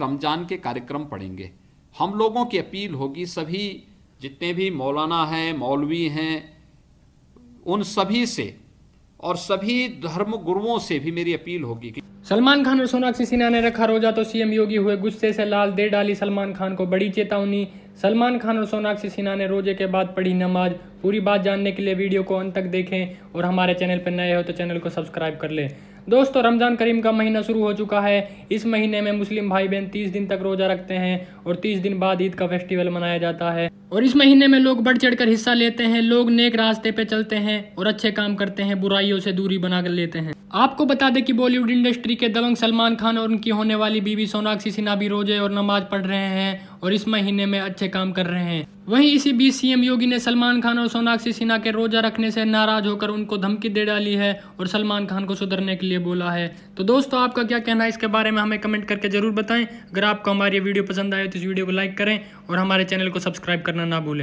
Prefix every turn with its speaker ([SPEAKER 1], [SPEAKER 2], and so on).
[SPEAKER 1] रमज़ान के कार्यक्रम पढ़ेंगे हम लोगों की अपील होगी सभी जितने भी मौलाना हैं मौलवी हैं उन सभी से और सभी धर्म गुरुओं से भी मेरी अपील होगी कि
[SPEAKER 2] सलमान खान और सोनाक्षी सिन्हा ने रखा रोजा तो सीएम योगी हुए गुस्से से लाल दे डाली सलमान खान को बड़ी चेतावनी सलमान खान और सोनाक्षी सिन्हा ने रोजे के बाद पढ़ी नमाज पूरी बात जानने के लिए वीडियो को अंत तक देखें और हमारे चैनल पर नए हो तो चैनल को सब्सक्राइब कर लें दोस्तों रमज़ान करीम का महीना शुरू हो चुका है इस महीने में मुस्लिम भाई बहन तीस दिन तक रोज़ा रखते हैं और तीस दिन बाद ईद का फेस्टिवल मनाया जाता है और इस महीने में लोग बढ़ चढ़ हिस्सा लेते हैं लोग नेक रास्ते पे चलते हैं और अच्छे काम करते हैं बुराइयों से दूरी बना कर लेते हैं आपको बता दें कि बॉलीवुड इंडस्ट्री के दबंग सलमान खान और उनकी होने वाली बीवी सोनाक्षी सिन्हा भी रोजे और नमाज पढ़ रहे हैं और इस महीने में अच्छे काम कर रहे हैं वहीं इसी बीच सीएम योगी ने सलमान खान और सोनाक्षी सिन्हा के रोजा रखने से नाराज होकर उनको धमकी दे डाली है और सलमान खान को सुधरने के लिए बोला है तो दोस्तों आपका क्या कहना है इसके बारे में हमें कमेंट करके जरूर बताएं अगर आपको हमारी वीडियो पसंद आए तो इस वीडियो को लाइक करें और हमारे चैनल को सब्सक्राइब करना ना भूलें